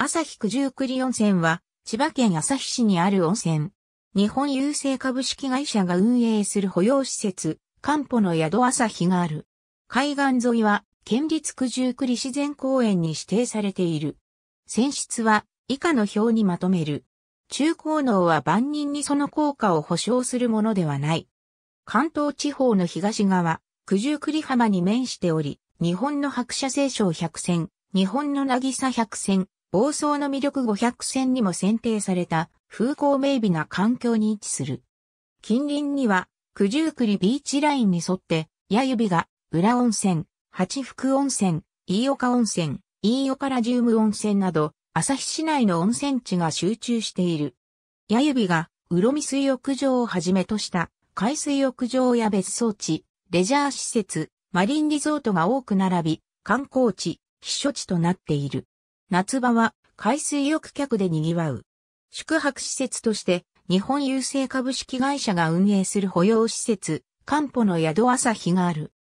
朝日九十九里温泉は、千葉県朝日市にある温泉。日本郵政株式会社が運営する保養施設、漢方の宿朝日がある。海岸沿いは、県立九十九里自然公園に指定されている。泉質は、以下の表にまとめる。中高能は万人にその効果を保証するものではない。関東地方の東側、九十九里浜に面しており、日本の白車聖章百選、日本の渚百選、房総の魅力500選にも選定された風光明媚な環境に位置する。近隣には九十九里ビーチラインに沿って、矢指が浦温泉、八福温泉、飯岡温泉、飯岡ラジウム温泉など、旭市内の温泉地が集中している。矢指が、う見水浴場をはじめとした海水浴場や別荘地、レジャー施設、マリンリゾートが多く並び、観光地、避暑地となっている。夏場は海水浴客で賑わう。宿泊施設として日本郵政株式会社が運営する保養施設、漢方の宿朝日がある。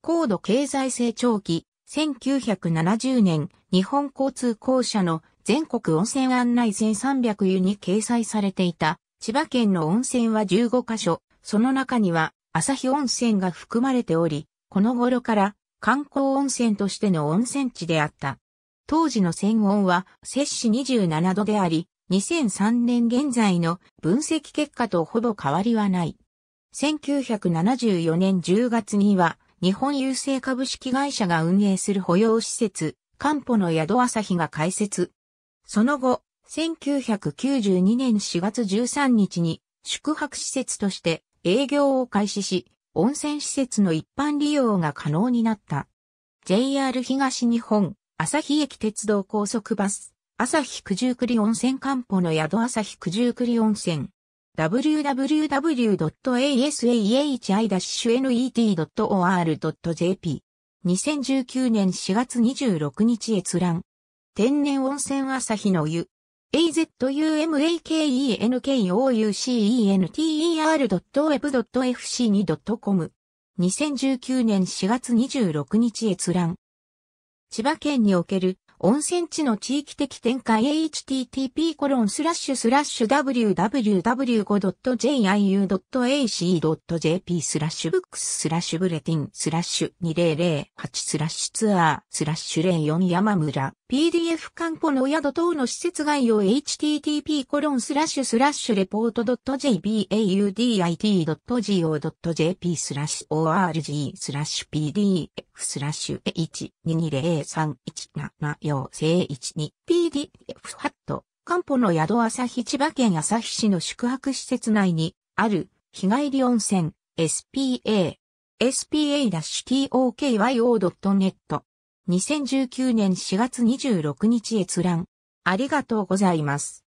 高度経済成長期、1970年、日本交通公社の全国温泉案内全300湯に掲載されていた、千葉県の温泉は15カ所、その中には、朝日温泉が含まれており、この頃から観光温泉としての温泉地であった。当時の専温は摂氏27度であり、2003年現在の分析結果とほぼ変わりはない。1974年10月には、日本郵政株式会社が運営する保養施設、カンポの宿朝日が開設。その後、1992年4月13日に宿泊施設として営業を開始し、温泉施設の一般利用が可能になった。JR 東日本、朝日駅鉄道高速バス、朝日九十九里温泉かんぽの宿朝日九十九里温泉。www.asahi-net.or.jp 2019年4月26日閲覧。天然温泉朝日の湯。azumakenkoucenter.web.fc2.com2019 年4月26日閲覧。千葉県における温泉地の地域的展開 http://www.jiu.ac.jp スラッシュブックススラッシュブレティンスラッシュ2008スラッシュツアースラッシュ0 4山村 PDF 観光の宿等の施設概要 http コロンスラッシュスラッシュレポート .jbaudit.go.jp スラッシュ org スラッシュ pdf スラッシュ1 2 2 0 3 1 7 4陽一に PDF ハット、漢方の宿朝日千葉県朝日市の宿泊施設内にある日帰り温泉 SPA。spa-tokyo.net 2019年4月26日閲覧ありがとうございます。